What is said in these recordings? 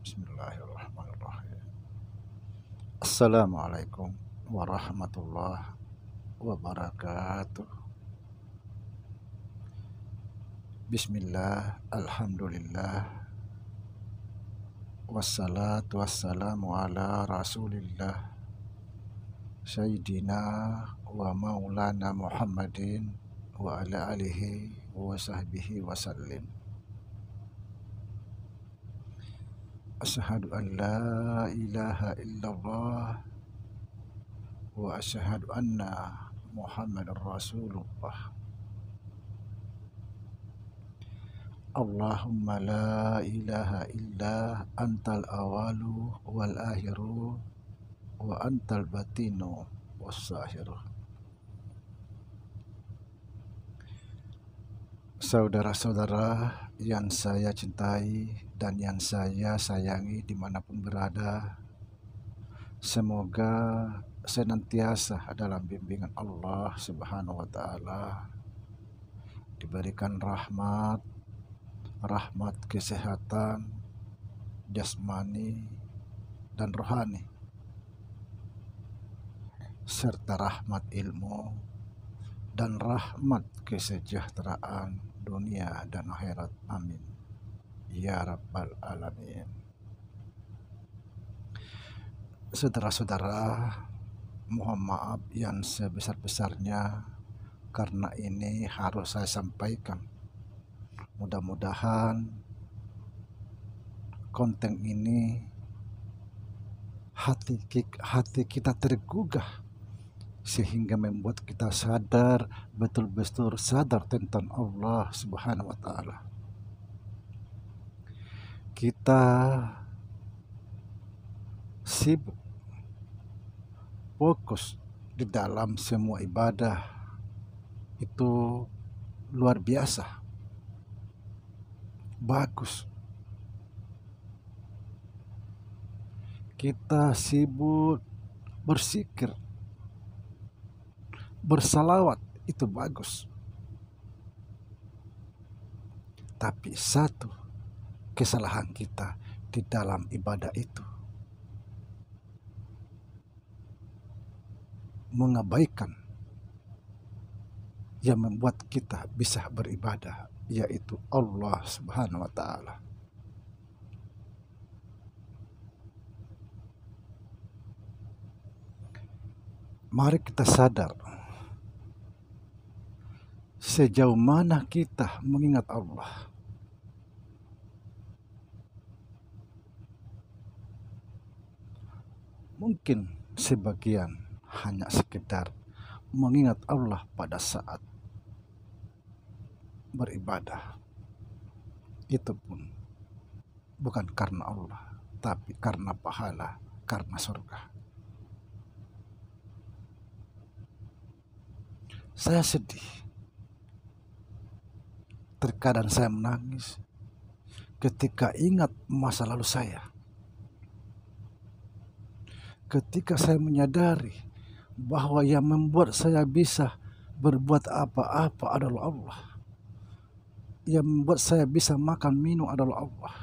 Bismillahirrahmanirrahim. Assalamualaikum warahmatullahi wabarakatuh. Bismillah, alhamdulillah. Wassalatu wassalamu ala rasulillah Sayyidina wa maulana Muhammadin wa ala alihi wa sahbihi wa sallim أشهد أن لا إله إلا الله وأشهد أن محمد رسول الله اللهم لا إله إلا أنت الأول والآخر وأنت الباطن والظاهر Saudara-saudara yang saya cintai dan yang saya sayangi dimanapun berada. Semoga senantiasa dalam bimbingan Allah Subhanahu wa Ta'ala diberikan rahmat, rahmat kesehatan, jasmani, dan rohani, serta rahmat ilmu dan rahmat kesejahteraan dunia dan akhirat. Amin. Ya Rabbal Alamin. Saudara-saudara, mohon maaf yang sebesar-besarnya karena ini harus saya sampaikan. Mudah-mudahan konten ini hati hati kita tergugah sehingga membuat kita sadar betul-betul sadar tentang Allah Subhanahu wa taala. Kita sibuk fokus di dalam semua ibadah itu luar biasa bagus kita sibuk bersikir bersalawat itu bagus. Tapi satu kesalahan kita di dalam ibadah itu mengabaikan yang membuat kita bisa beribadah yaitu Allah Subhanahu wa taala. Mari kita sadar sejauh mana kita mengingat Allah. Mungkin sebagian hanya sekedar mengingat Allah pada saat beribadah. Itu pun bukan karena Allah, tapi karena pahala, karena surga. Saya sedih terkadang saya menangis ketika ingat masa lalu saya. Ketika saya menyadari bahwa yang membuat saya bisa berbuat apa-apa adalah Allah. Yang membuat saya bisa makan minum adalah Allah.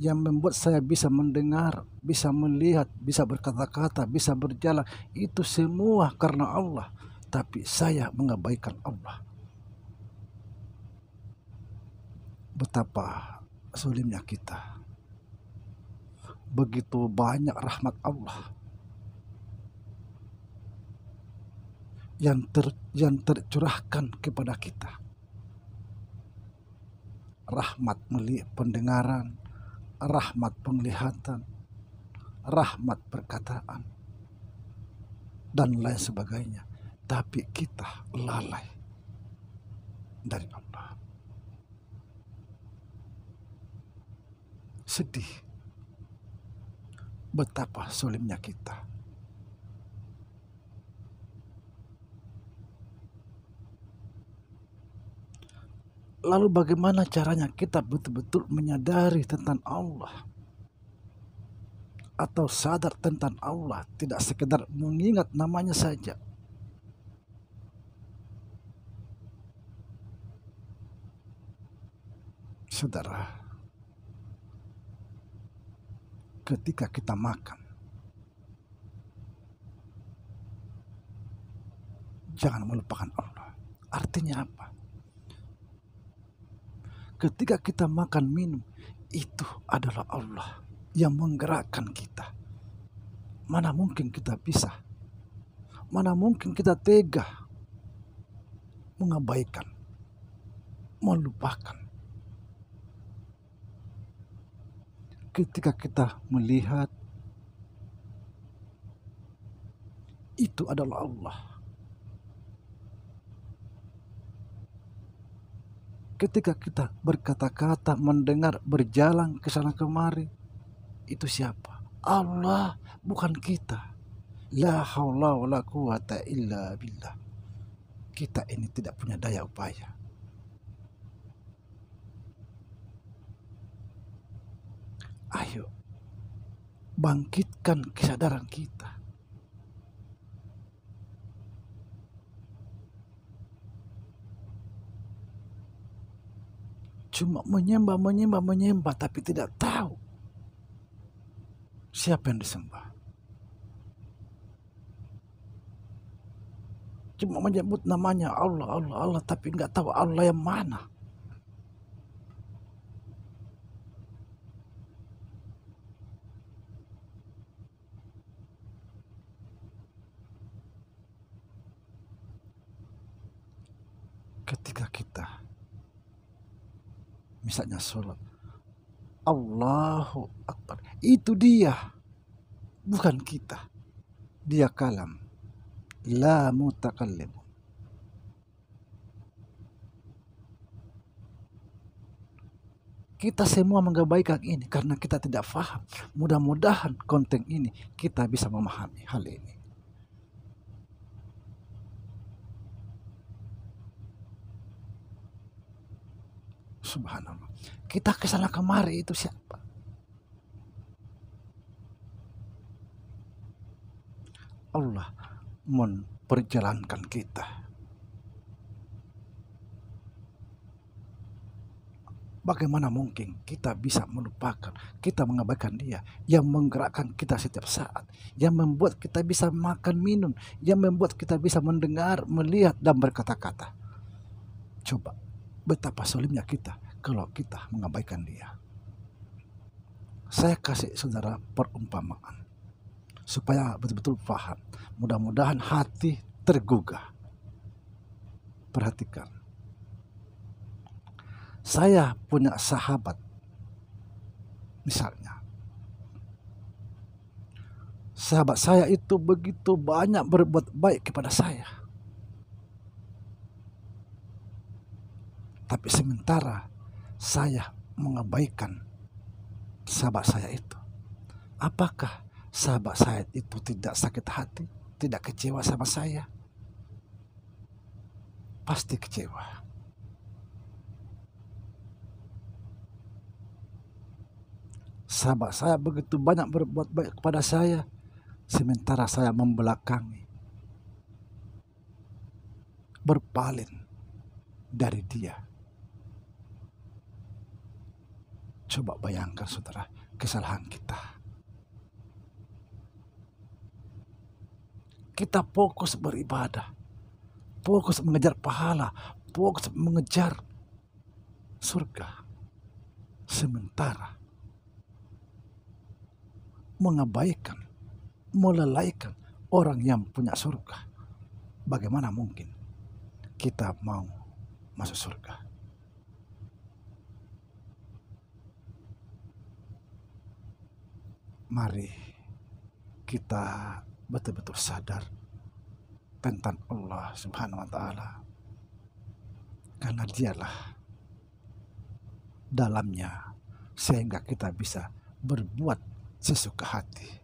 Yang membuat saya bisa mendengar, bisa melihat, bisa berkata-kata, bisa berjalan, itu semua karena Allah. Tapi saya mengabaikan Allah. betapa sulimnya kita. Begitu banyak rahmat Allah yang ter, yang tercurahkan kepada kita. Rahmat melihat pendengaran, rahmat penglihatan, rahmat perkataan, dan lain sebagainya. Tapi kita lalai dari Allah. sedih betapa sulitnya kita. Lalu bagaimana caranya kita betul-betul menyadari tentang Allah atau sadar tentang Allah tidak sekedar mengingat namanya saja. Saudara, ketika kita makan. Jangan melupakan Allah. Artinya apa? Ketika kita makan minum, itu adalah Allah yang menggerakkan kita. Mana mungkin kita bisa? Mana mungkin kita tega mengabaikan, melupakan ketika kita melihat itu adalah Allah. Ketika kita berkata-kata, mendengar, berjalan ke sana kemari, itu siapa? Allah, bukan kita. La haula wa quwata illa billah. Kita ini tidak punya daya upaya. Ayo, bangkitkan kesadaran kita. Cuma menyembah, menyembah, menyembah, tapi tidak tahu siapa yang disembah. Cuma menyebut namanya Allah, Allah, Allah, tapi nggak tahu Allah yang mana. ketika kita misalnya sholat Allahu Akbar itu dia bukan kita dia kalam la mutakallim kita semua mengabaikan ini karena kita tidak faham mudah-mudahan konten ini kita bisa memahami hal ini subhanallah kita kesana kemari itu siapa Allah memperjalankan kita Bagaimana mungkin kita bisa melupakan, kita mengabaikan dia yang menggerakkan kita setiap saat, yang membuat kita bisa makan minum, yang membuat kita bisa mendengar, melihat dan berkata-kata. Coba betapa solimnya kita kalau kita mengabaikan dia. Saya kasih saudara perumpamaan supaya betul-betul paham. Mudah-mudahan hati tergugah. Perhatikan. Saya punya sahabat misalnya. Sahabat saya itu begitu banyak berbuat baik kepada saya Tapi sementara saya mengabaikan sahabat saya itu. Apakah sahabat saya itu tidak sakit hati, tidak kecewa sama saya? Pasti kecewa. Sahabat saya begitu banyak berbuat baik kepada saya, sementara saya membelakangi, berpaling dari dia. Coba bayangkan saudara kesalahan kita. Kita fokus beribadah, fokus mengejar pahala, fokus mengejar surga. Sementara mengabaikan, melalaikan orang yang punya surga. Bagaimana mungkin kita mau masuk surga? mari kita betul-betul sadar tentang Allah Subhanahu wa taala. Karena dialah dalamnya sehingga kita bisa berbuat sesuka hati.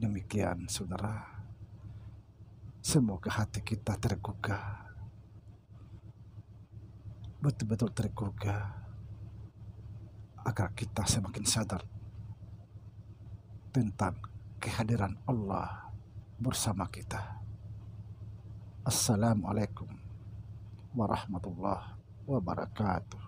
Demikian saudara. Semoga hati kita tergugah. Betul-betul tergugah agar kita semakin sadar tentang kehadiran Allah bersama kita. Assalamualaikum warahmatullahi wabarakatuh.